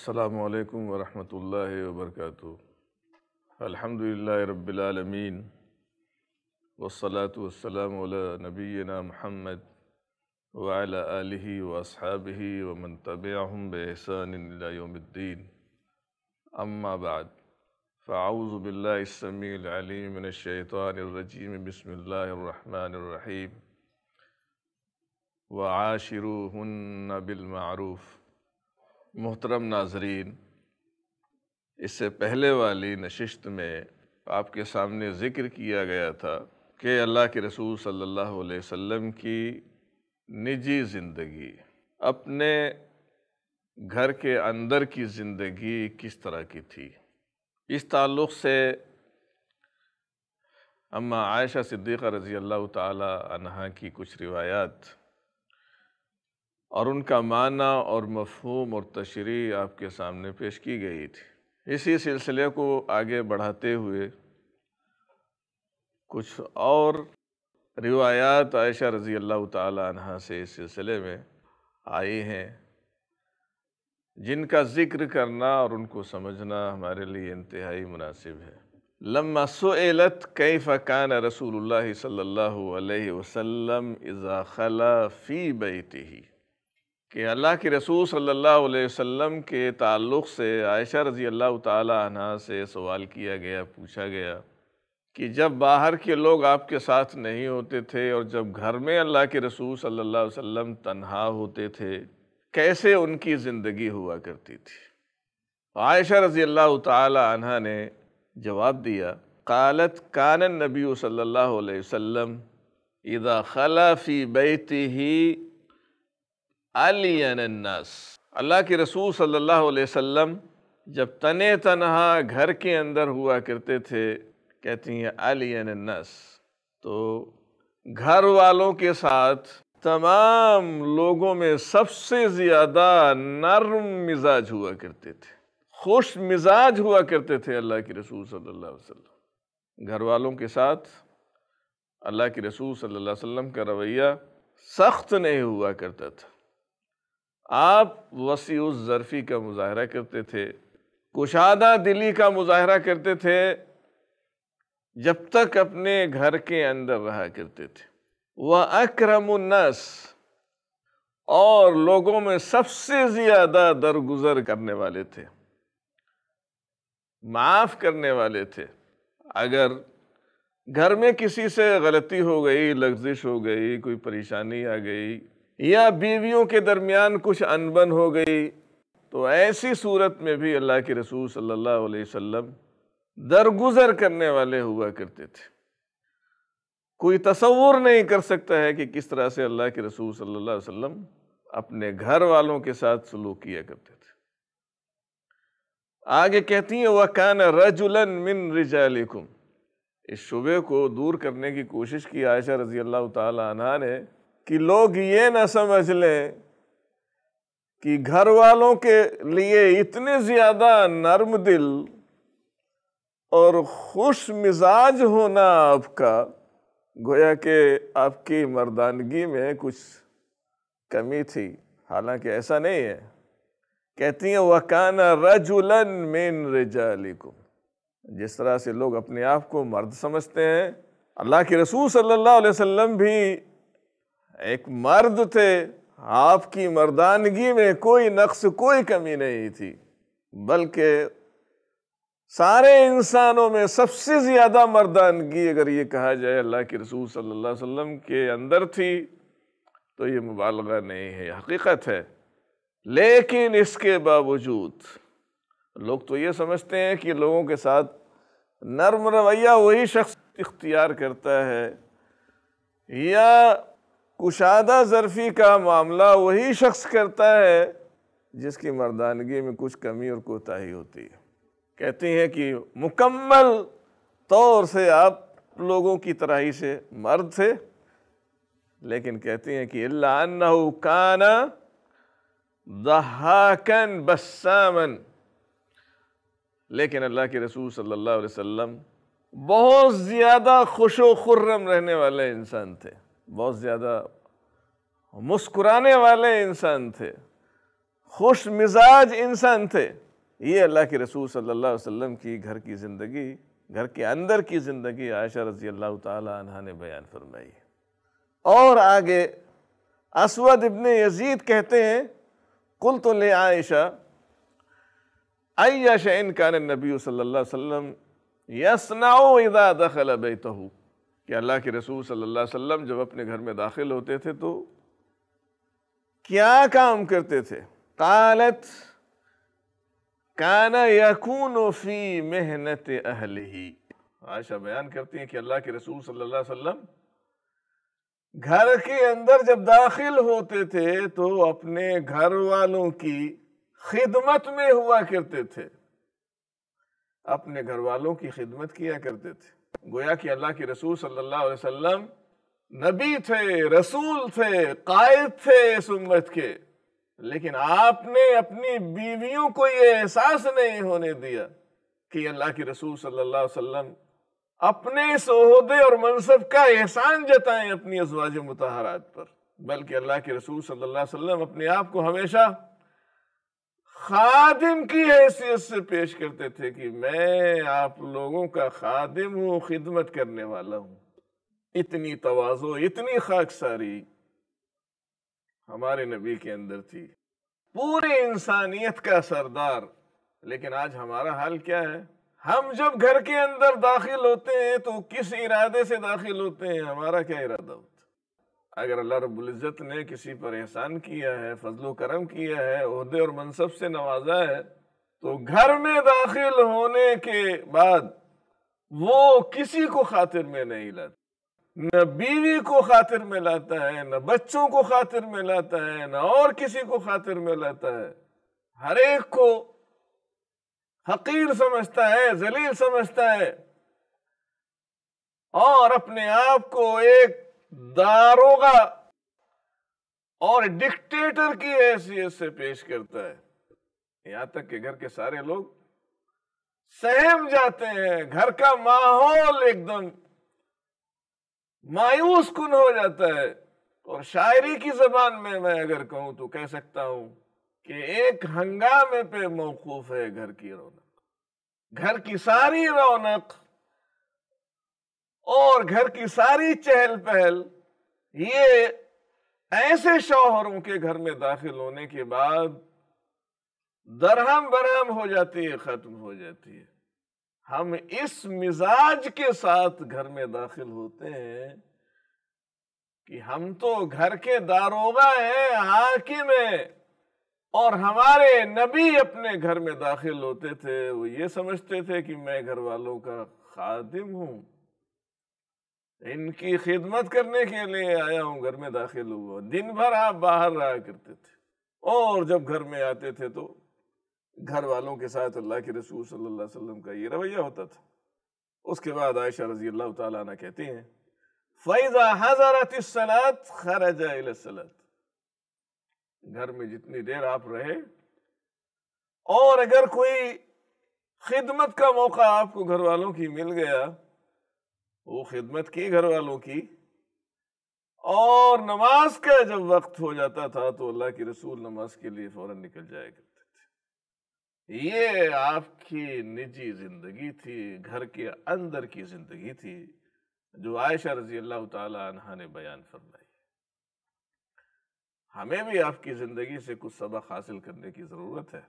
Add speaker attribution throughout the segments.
Speaker 1: السلام عليكم ورحمة الله وبركاته الحمد لله رب العالمين والصلاة والسلام على نبينا محمد وعلى آله وأصحابه ومن تبعهم بإحسان الى يوم الدين اما بعد فاعوذ بالله السميع العليم من الشيطان الرجيم بسم الله الرحمن الرحيم وعاشروهن بالمعروف मोहतरम नाजरीन इससे पहले वाली नशिस्त में आपके सामने ज़िक्र किया गया था कि अल्लाह के रसूल सल्लल्लाहु अलैहि वसल्लम की निजी ज़िंदगी अपने घर के अंदर की ज़िंदगी किस तरह की थी इस ताल्लुक़ से अम्मा आयशा सिद्दीक़ा रज़ी अल्लाह तहा की कुछ रिवायात और उनका माना और मफहम और तशरी आपके सामने पेश की गई थी इसी सिलसिले को आगे बढ़ाते हुए कुछ और रिवायात आयशा रज़ी अल्लाह तह से इस सिलसिले में आई हैं जिनका ज़िक्र करना और उनको समझना हमारे लिए इंतहाई मुनासिब है लम्मा सोलत कई फ़कान रसूल सल्ला वसम इज़ा खला फ़ी बैती कि अल्लाह के रसूल सल्लल्लाहु अलैहि वसल्लम के ताल्लुक़ से आयशा रज़ी अल्लाह तह से सवाल किया गया पूछा गया कि जब बाहर के लोग आपके साथ नहीं होते थे और जब घर में अल्लाह के रसूल सल्लल्लाहु अलैहि वसल्लम तन्हा होते थे कैसे उनकी ज़िंदगी हुआ करती थी आयशा रज़ी अल्लाह तहा ने जवाब दिया कालत कान नबी सल्लल्लाहु अलैहि वसल्लम इदा खला फ़ी बैती ही अलीस अल्लाह के रसूल सल्लल्लाहु अलैहि वसल्लम जब तने तनहा घर के अंदर हुआ करते थे कहती हैं अलीस तो घर वालों के साथ तमाम लोगों में सबसे ज़्यादा नरम मिजाज हुआ करते थे खुश मिजाज हुआ करते थे अल्लाह के रसूल सल्लल्लाहु अलैहि वसल्लम घर वालों के साथ अल्लाह के रसूल सल्लल्लाहु अलैहि वसल्लम का रवैया सख्त नहीं हुआ करता था आप वसी उस ज़रफ़ी का मुजाहरा करते थे कुशादा दिली का मुजाहरा करते थे जब तक अपने घर के अंदर रहा करते थे वह अक्रमनस और लोगों में सबसे ज़्यादा दरगुजर करने वाले थे माफ़ करने वाले थे अगर घर में किसी से गलती हो गई लफ्जिश हो गई कोई परेशानी आ गई या बीवियों के दरमियान कुछ अनबन हो गई तो ऐसी सूरत में भी अल्लाह के रसूल सल्लल्लाहु अलैहि वसल्लम दरगुजर करने वाले हुआ करते थे कोई तस्वुर नहीं कर सकता है कि किस तरह से अल्लाह के रसूल सल्लल्लाहु अलैहि वसल्लम अपने घर वालों के साथ सलूक किया करते थे आगे कहती हैं कान रजुलन मिन रिजालिकुम इस शुबे को दूर करने की कोशिश की आयशा रजी अल्लाह तला ने कि लोग ये ना समझ लें कि घर वालों के लिए इतने ज़्यादा नर्म दिल और खुश मिजाज होना आपका गोया कि आपकी मर्दानगी में कुछ कमी थी हालांकि ऐसा नहीं है कहती हैं वकाना रजुलन मेन को जिस तरह से लोग अपने आप को मर्द समझते हैं अल्लाह के रसूल सल्लल्लाहु अलैहि वसल्लम भी एक मर्द थे आपकी मर्दानगी में कोई नक्स कोई कमी नहीं थी बल्कि सारे इंसानों में सबसे ज़्यादा मर्दानगी अगर ये कहा जाए अल्लाह के रसूल सल्लल्लाहु अलैहि वसल्लम के अंदर थी तो ये मुबालगा नहीं है हकीकत है लेकिन इसके बावजूद लोग तो ये समझते हैं कि लोगों के साथ नर्म रवैया वही शख्स इख्तियार करता है या कुशादा ज़रफ़ी का मामला वही शख्स करता है जिसकी मर्दानगी में कुछ कमी और कोताही होती है कहती हैं कि मुकम्मल तौर से आप लोगों की तरह ही से मर्द थे लेकिन कहती हैं कि काना दहाकन बसामन लेकिन अल्लाह के रसूल सल्लल्लाहु अलैहि वसल्लम बहुत ज़्यादा खुश खुर्रम रहने वाले इंसान थे बहुत ज़्यादा मुस्कुराने वाले इंसान थे खुश मिजाज इंसान थे ये अल्लाह के रसूल सल्लल्लाहु अलैहि वसल्लम की घर की ज़िंदगी घर के अंदर की ज़िंदगी आयशा रजी अल्लाह तहा ने बयान फरमाई और आगे असवद इबन यजीद कहते हैं कुल तो ले आयशा अय्या शैन कान नबी सल्लल्लाहु अलैहि वसल्लम यसनाओ इदा दखल बेतहू कि अल्लाह के रसूल सल्लल्लाहु अलैहि वसल्लम जब अपने घर में दाखिल होते थे तो क्या काम करते थे कालत काना यकून फी मेहनत अहल ही आयशा बयान करती हैं कि अल्लाह के रसूल सल्लल्लाहु अलैहि वसल्लम घर के अंदर जब दाखिल होते थे तो अपने घर वालों की खिदमत में हुआ करते थे अपने घर वालों की खिदमत किया करते थे गोया कि अल्लाह के रसूल सल्लल्लाहु अलैहि वसल्लम नबी थे रसूल थे कायद थे इस उम्मत के लेकिन आपने अपनी बीवियों को ये एहसास नहीं होने दिया कि अल्लाह के रसूल सल्लल्लाहु अलैहि वसल्लम अपने इस ओहदे और मनसब का एहसान जताएं अपनी अजवाज मुतहरात पर बल्कि अल्लाह के रसूल सल्लल्लाहु अलैहि वसल्लम अपने आप को हमेशा खादिम की हैसियत से पेश करते थे कि मैं आप लोगों का खादिम हूँ खिदमत करने वाला हूँ इतनी तोज़ो इतनी खाकसारी हमारे नबी के अंदर थी पूरी इंसानियत का सरदार लेकिन आज हमारा हाल क्या है हम जब घर के अंदर दाखिल होते हैं तो किस इरादे से दाखिल होते हैं हमारा क्या इरादा होता है अगर अल्लाह रबुल्ज़त ने किसी पर एहसान किया है फजलो करम किया है उहदे और मनसब से नवाजा है तो घर में दाखिल होने के बाद वो किसी को खातिर में नहीं लाता न बीवी को खातिर में लाता है न बच्चों को खातिर में लाता है न और किसी को खातिर में लाता है हर एक को हकीर समझता है जलील समझता है और अपने आप को एक दारोगा और डिक्टेटर की हैसियत से पेश करता है यहां तक कि घर के सारे लोग सहम जाते हैं घर का माहौल एकदम मायूस कुन हो जाता है और शायरी की जबान में मैं अगर कहूं तो कह सकता हूं कि एक हंगामे पे मौकूफ है घर की रौनक घर की सारी रौनक और घर की सारी चहल पहल ये ऐसे शौहरों के घर में दाखिल होने के बाद दरहम बरहम हो जाती है खत्म हो जाती है हम इस मिजाज के साथ घर में दाखिल होते हैं कि हम तो घर के दारोगा हैं हाकिम है और हमारे नबी अपने घर में दाखिल होते थे वो ये समझते थे कि मैं घर वालों का खादिम हूं इनकी खिदमत करने के लिए आया हूँ घर में दाखिल हुआ दिन भर आप बाहर रहा करते थे और जब घर में आते थे तो घर वालों के साथ अल्लाह के रसूल सल्लल्लाहु अलैहि वसल्लम का ये रवैया होता था उसके बाद आयशा रजी अल्लाह ताला कहती हैं फैज़ा हजरत सलात खराजा सलात घर में जितनी देर आप रहे और अगर कोई खिदमत का मौका आपको घर वालों की मिल गया वो खिदमत की घर वालों की और नमाज का जब वक्त हो जाता था तो अल्लाह के रसूल नमाज के लिए फौरन निकल जाया करते थे ये आपकी निजी जिंदगी थी घर के अंदर की जिंदगी थी जो आयशा रजी अल्लाह तहा ने बयान फरमाई हमें भी आपकी जिंदगी से कुछ सबक हासिल करने की जरूरत है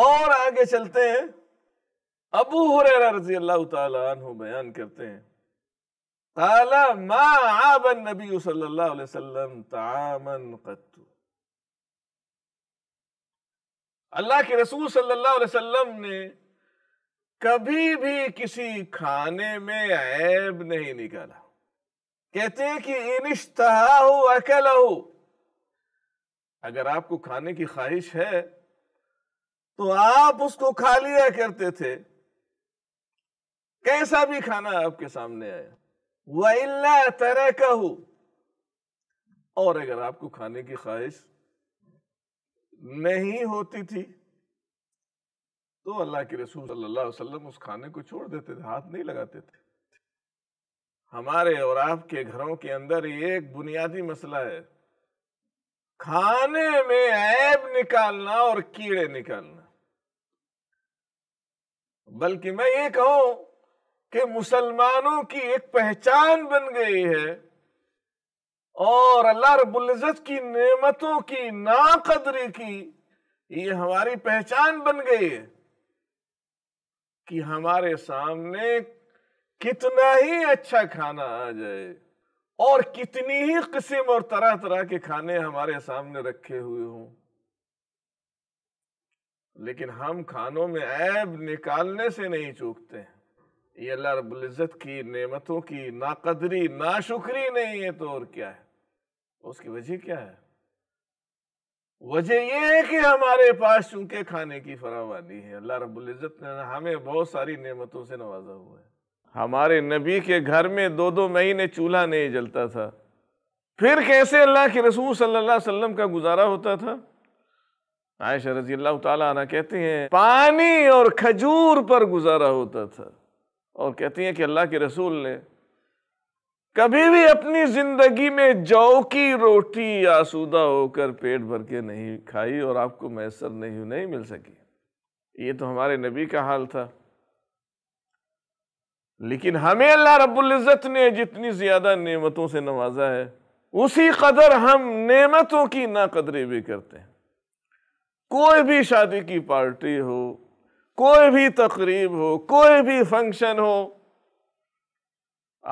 Speaker 1: और आगे चलते हैं अबू हुरैरा रजी अल्लाह तु बयान करते हैं नबी अल्लाह के रसूल सल्लल्लाहु अलैहि वसल्लम ने कभी भी किसी खाने में ऐब नहीं निकाला कहते हैं कि इनिश्ताहु अकलहु अगर आपको खाने की ख्वाहिश है तो आप उसको खा लिया करते थे कैसा भी खाना आपके सामने आया वल्ला तरह का हो और अगर आपको खाने की ख्वाहिश नहीं होती थी तो अल्लाह के रसूल सल्लल्लाहु अलैहि वसल्लम उस खाने को छोड़ देते थे हाथ नहीं लगाते थे हमारे और आपके घरों के अंदर एक बुनियादी मसला है खाने में ऐब निकालना और कीड़े निकालना बल्कि मैं ये कहूं कि मुसलमानों की एक पहचान बन गई है और अल्लाह रबुल्जत की नेमतों की नाकदरी की ये हमारी पहचान बन गई है कि हमारे सामने कितना ही अच्छा खाना आ जाए और कितनी ही किस्म और तरह तरह के खाने हमारे सामने रखे हुए हों लेकिन हम खानों में ऐब निकालने से नहीं चूकते हैं ये अल्लाह रबुल्ज़त की नेमतों की नाकदरी नाशुक्री नहीं है तो और क्या है उसकी वजह क्या है वजह यह है कि हमारे पास चूंकि खाने की फरावानी है अल्लाह रबुल्ज़त ने हमें बहुत सारी नेमतों से नवाजा हुआ है हमारे नबी के घर में दो दो महीने चूल्हा नहीं जलता था फिर कैसे अल्लाह के रसूल सल्लल्लाहु अलैहि वसल्लम का गुजारा होता था आयशा रजी अल्लाह ताला कहते हैं पानी और खजूर पर गुजारा होता था और कहती हैं कि अल्लाह के रसूल ने कभी भी अपनी ज़िंदगी में जौ की रोटी आसूदा होकर पेट भर के नहीं खाई और आपको मैसर नहीं नहीं मिल सकी ये तो हमारे नबी का हाल था लेकिन हमें अल्लाह रबुल्जत ने जितनी ज़्यादा नेमतों से नवाजा है उसी कदर हम नेमतों की नाकदरी भी करते हैं कोई भी शादी की पार्टी हो कोई भी तकरीब हो कोई भी फंक्शन हो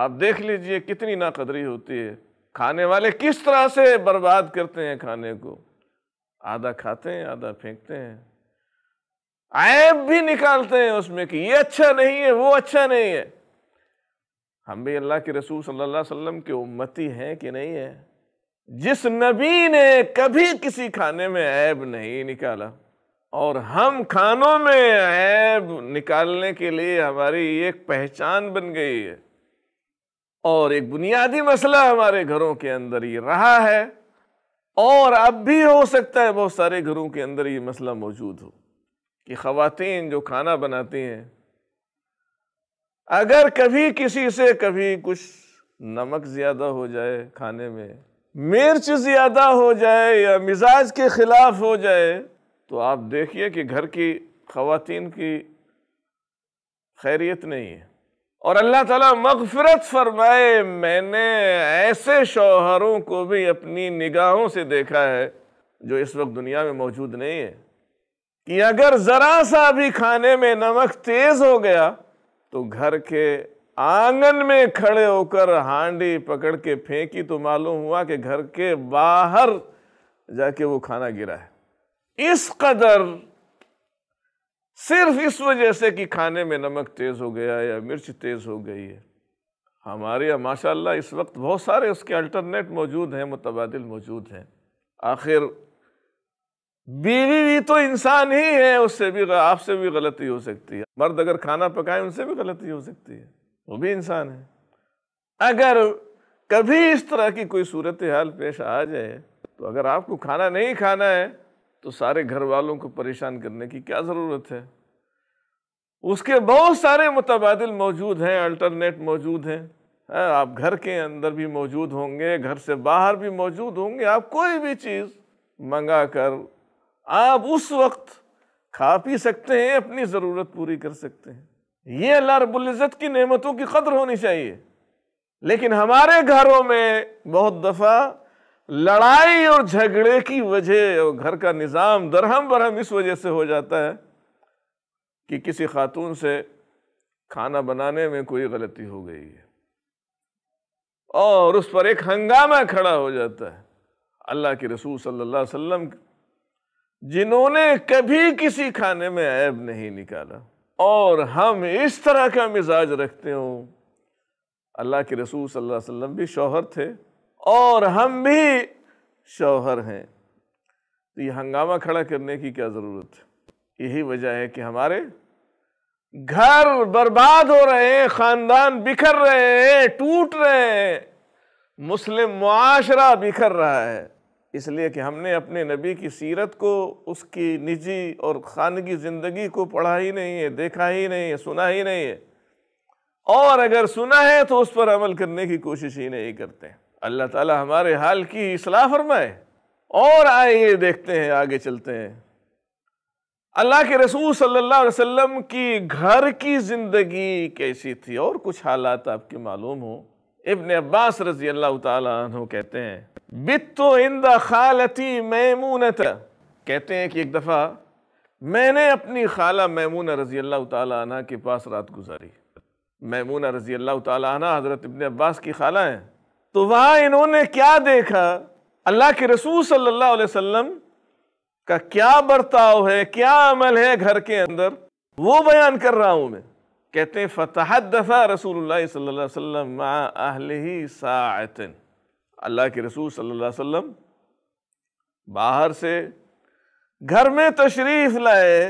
Speaker 1: आप देख लीजिए कितनी नाकदरी होती है खाने वाले किस तरह से बर्बाद करते हैं खाने को आधा खाते हैं आधा फेंकते हैं ऐब भी निकालते हैं उसमें कि ये अच्छा नहीं है वो अच्छा नहीं है हम भी अल्लाह के रसूल सल्लल्लाहु अलैहि वसल्लम के उम्मती हैं कि नहीं है जिस नबी ने कभी किसी खाने में ऐब नहीं निकाला और हम खानों में ऐब निकालने के लिए हमारी एक पहचान बन गई है और एक बुनियादी मसला हमारे घरों के अंदर ये रहा है और अब भी हो सकता है बहुत सारे घरों के अंदर ये मसला मौजूद हो कि ख़वातीन जो खाना बनाती हैं अगर कभी किसी से कभी कुछ नमक ज़्यादा हो जाए खाने में मिर्च ज़्यादा हो जाए या मिजाज के ख़िलाफ़ हो जाए तो आप देखिए कि घर की खातन की खैरियत नहीं है और अल्लाह ताला मगफरत फरमाए मैंने ऐसे शोहरों को भी अपनी निगाहों से देखा है जो इस वक्त दुनिया में मौजूद नहीं है कि अगर ज़रा सा भी खाने में नमक तेज़ हो गया तो घर के आंगन में खड़े होकर हांडी पकड़ के फेंकी तो मालूम हुआ कि घर के बाहर जाके वो खाना गिरा है इस कदर सिर्फ इस वजह से कि खाने में नमक तेज़ हो गया या मिर्च तेज़ हो गई है हमारे यहाँ माशाल्लाह इस वक्त बहुत सारे उसके अल्टरनेट मौजूद हैं मुतबादल मौजूद हैं आखिर बीवी भी तो इंसान ही है उससे भी आपसे भी गलती हो सकती है मर्द अगर खाना पकाए उनसे भी गलती हो सकती है वो भी इंसान है अगर कभी इस तरह की कोई सूरत हाल पेश आ जाए तो अगर आपको खाना नहीं खाना है तो सारे घर वालों को परेशान करने की क्या ज़रूरत है उसके बहुत सारे मुतबाद मौजूद हैं अल्टरनेट मौजूद हैं हाँ, आप घर के अंदर भी मौजूद होंगे घर से बाहर भी मौजूद होंगे आप कोई भी चीज़ मंगा कर आप उस वक्त खा पी सकते हैं अपनी ज़रूरत पूरी कर सकते हैं ये अल्लाह रबुल्ज़त की नेमतों की कदर होनी चाहिए लेकिन हमारे घरों में बहुत दफ़ा लड़ाई और झगड़े की वजह और घर का निज़ाम दरहम बरहम इस वजह से हो जाता है कि किसी खातून से खाना बनाने में कोई गलती हो गई है और उस पर एक हंगामा खड़ा हो जाता है अल्लाह के रसूल सल्लल्लाहु अलैहि वसल्लम जिन्होंने कभी किसी खाने में ऐब नहीं निकाला और हम इस तरह का मिजाज रखते हों अल्लाह के रसूल सल्लल्लाहु अलैहि वसल्लम भी शौहर थे और हम भी शौहर हैं तो ये हंगामा खड़ा करने की क्या ज़रूरत है यही वजह है कि हमारे घर बर्बाद हो रहे हैं ख़ानदान बिखर रहे हैं टूट रहे हैं मुस्लिम माशरा बिखर रहा है इसलिए कि हमने अपने नबी की सीरत को उसकी निजी और खानगी ज़िंदगी को पढ़ा ही नहीं है देखा ही नहीं है सुना ही नहीं है और अगर सुना है तो उस पर अमल करने की कोशिश ही नहीं करते हैं अल्लाह ताला हमारे हाल की इसलाह फरमाए और आए ये देखते हैं आगे चलते हैं अल्लाह के रसूल सल्लल्लाहु अलैहि वसल्लम की घर की ज़िंदगी कैसी थी और कुछ हालात आपके मालूम हो इबन अब्बास रजी अल्लाह तु कहते हैं बित्तो इंदा खालती मैमूनत कहते हैं कि एक दफ़ा मैंने अपनी खाला मैमूना रजी अल्लाह तना के पास रात गुजारी मैमूना रजी अल्लाह तह हज़रत इबन अब्बास की खाला हैं तो वहाँ इन्होंने क्या देखा अल्लाह के रसूल सल्लल्लाहु अलैहि वसल्लम का क्या बर्ताव है क्या अमल है घर के अंदर वो बयान कर रहा हूँ मैं कहते हैं फ़तह दफ़ा रसूल सल्लाम सातन अल्लाह के रसूल सल्लल्लाहु अलैहि वसल्लम बाहर से घर में तशरीफ़ लाए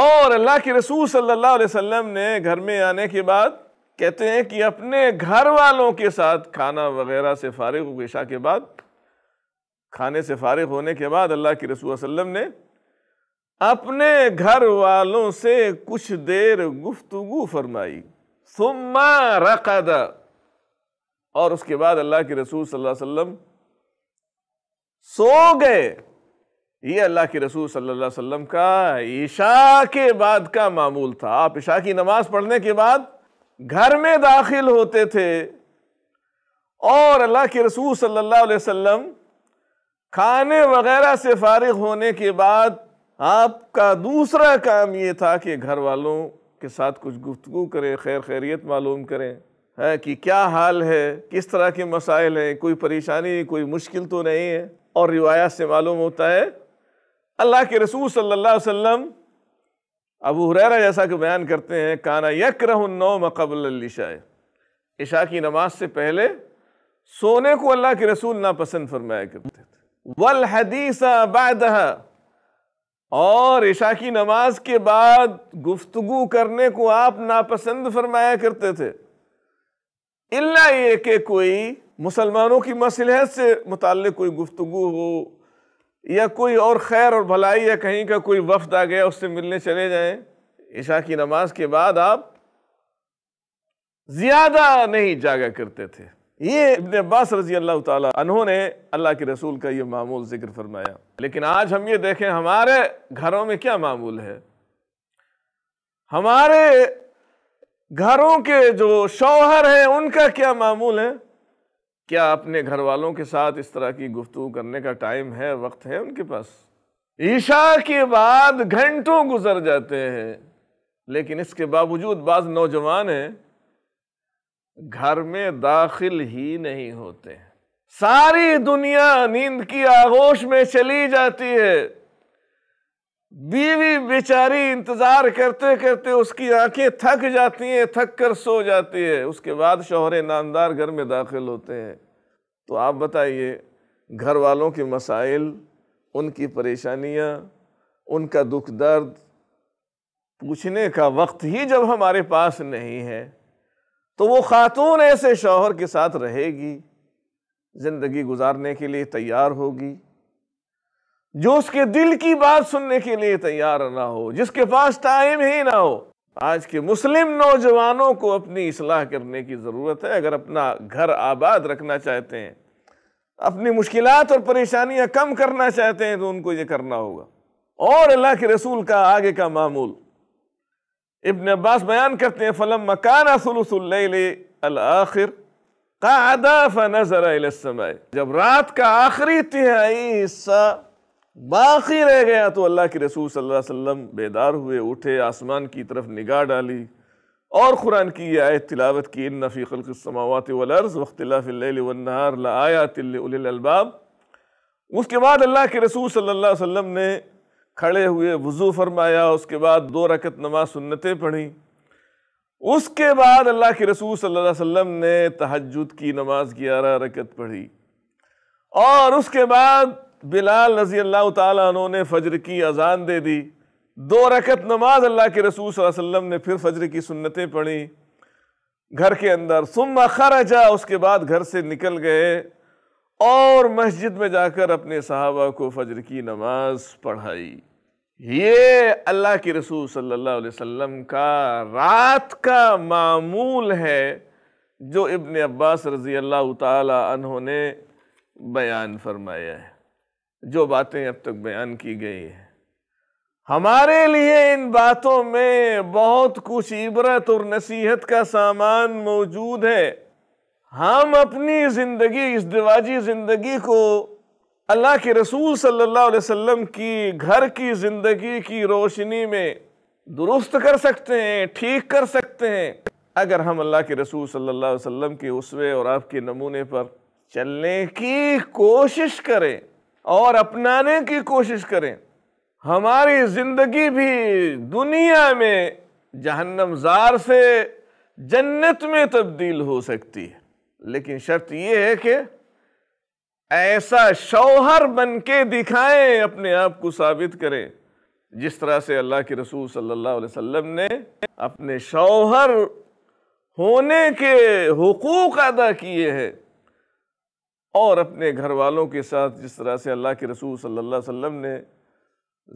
Speaker 1: और अल्लाह के रसूल सल्लल्लाहु अलैहि वसल्लम ने घर में आने के बाद कहते हैं कि अपने घर वालों के साथ खाना वगैरह से फारग ईशा के बाद खाने से फारग होने के बाद अल्लाह के रसूल वसल्लम ने अपने घर वालों से कुछ देर गुफ्तु फरमाई सुम्मा रकदा और उसके बाद अल्लाह के रसूल सल्लल्लाहु अलैहि वसल्लम सो गए ये अल्लाह के रसूल सल्लल्लाहु अलैहि वसल्लम का ईशा के बाद का मामूल था आप ईशा की नमाज़ पढ़ने के बाद घर में दाखिल होते थे और अल्लाह के रसूल सल्लल्लाहु अलैहि वसल्लम खाने वगैरह से फारिग होने के बाद आपका दूसरा काम ये था कि घर वालों के साथ कुछ गुफ्तु करें खैर खैरियत मालूम करें है कि क्या हाल है किस तरह के मसाइल हैं कोई परेशानी कोई मुश्किल तो नहीं है और रिवायत से मालूम होता है अल्लाह के रसूल सल्लल्लाहु अलैहि वसल्लम अबू हुरैरा जैसा कि बयान करते हैं काना यक रहनौ मकबलशाए इशा की नमाज से पहले सोने को अल्लाह के रसूल नापसंद फरमाया करते थे वल हदीसा बादहा और इशा की नमाज के बाद गुफ्तगु करने को आप नापसंद फरमाया करते थे इल्ला ये कि कोई मुसलमानों की मसलहत से मुतल कोई गुफ्तु हो या कोई और खैर और भलाई या कहीं का कोई वफ्द आ गया उससे मिलने चले जाएं ईशा की नमाज के बाद आप ज़्यादा नहीं जागा करते थे ये इबन अब्बास रजी अल्लाह तहों ने अल्लाह के रसूल का ये मामूल जिक्र फरमाया लेकिन आज हम ये देखें हमारे घरों में क्या मामूल है हमारे घरों के जो शौहर हैं उनका क्या मामूल है क्या अपने घर वालों के साथ इस तरह की गुफ्तु करने का टाइम है वक्त है उनके पास ईशा के बाद घंटों गुजर जाते हैं लेकिन इसके बावजूद बाज़ नौजवान हैं घर में दाखिल ही नहीं होते सारी दुनिया नींद की आगोश में चली जाती है बीवी बेचारी इंतज़ार करते करते उसकी आंखें थक जाती हैं थक कर सो जाती है उसके बाद शोहरे नामदार घर में दाखिल होते हैं तो आप बताइए घर वालों के मसाइल उनकी परेशानियाँ उनका दुख दर्द पूछने का वक्त ही जब हमारे पास नहीं है तो वो ख़ातून ऐसे शोहर के साथ रहेगी ज़िंदगी गुजारने के लिए तैयार होगी जो उसके दिल की बात सुनने के लिए तैयार ना हो जिसके पास टाइम ही ना हो आज के मुस्लिम नौजवानों को अपनी इसलाह करने की ज़रूरत है अगर अपना घर आबाद रखना चाहते हैं अपनी मुश्किल और परेशानियां कम करना चाहते हैं तो उनको ये करना होगा और अल्लाह के रसूल का आगे का मामूल इब्न अब्बास बयान करते हैं फ़लम मकाना सलूसलआखिर का आदा फ़नज़रा जब रात का आखिरी तिहाई हिस्सा बाकी रह गया तो अल्लाह के रसूल सल्लल्लाहु अलैहि वसल्लम बेदार हुए उठे आसमान की तरफ निगाह डाली और कुरान की यह आयत तिलावत की इन नफ़ी समावत वर्ज़ वख्तिलाफ़िल्लहार उसके बाद अल्लाह के रसूल सल्लल्लाहु अलैहि वसल्लम ने खड़े हुए वज़ू फरमाया उसके बाद दो रकत नमाज सुन्नतें पढ़ी उसके बाद अल्लाह के रसूल सल्लल्लाहु अलैहि वसल्लम ने तहजद की नमाज ग्यारह रकत पढ़ी और उसके बाद बिलाल रजी अल्लाह तु ने फजर की अजान दे दी दो रकत नमाज अल्लाह के रसूल वसल्लम ने फिर फजर की सुन्नतें पढ़ी घर के अंदर सुम खराजा उसके बाद घर से निकल गए और मस्जिद में जाकर अपने सहाबा को फजर की नमाज पढ़ाई ये अल्लाह के रसूल सल्लल्लाहु अलैहि वसल्लम का रात का मामूल है जो इब्ने अब्बास रज़ी अल्लाह तहों ने बयान फरमाया है जो बातें अब तक बयान की गई है हमारे लिए इन बातों में बहुत कुछ इबरत और नसीहत का सामान मौजूद है हम अपनी ज़िंदगी इस दिवाजी ज़िंदगी को अल्लाह के रसूल सल्लल्लाहु अलैहि वसल्लम की घर की ज़िंदगी की रोशनी में दुरुस्त कर सकते हैं ठीक कर सकते हैं अगर हम अल्लाह के रसूल सल्लल्लाहु अलैहि वसल्लम के उसवे और आपके नमूने पर चलने की कोशिश करें और अपनाने की कोशिश करें हमारी ज़िंदगी भी दुनिया में जहन्नमजार से जन्नत में तब्दील हो सकती है लेकिन शर्त यह है कि ऐसा शौहर बन के दिखाएं अपने आप को साबित करें जिस तरह से अल्लाह के रसूल सल्लल्लाहु अलैहि वसल्लम ने अपने शौहर होने के हकूक़ अदा किए हैं और अपने घर वालों के साथ जिस तरह से अल्लाह के रसूल सल्लल्लाहु अलैहि वसल्लम ने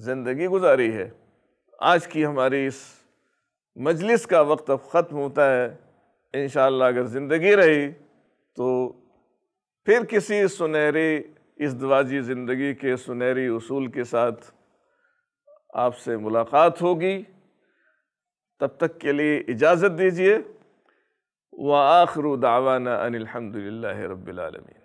Speaker 1: ज़िंदगी गुजारी है आज की हमारी इस मजलिस का वक्त अब ख़त्म होता है इन अगर ज़िंदगी रही तो फिर किसी सुनहरी इस दवाजी ज़िंदगी के सुनहरी उसूल के साथ आपसे मुलाकात होगी तब तक के लिए इजाज़त दीजिए व आखिर दावाना अनिलहमदिल्ला रबालमी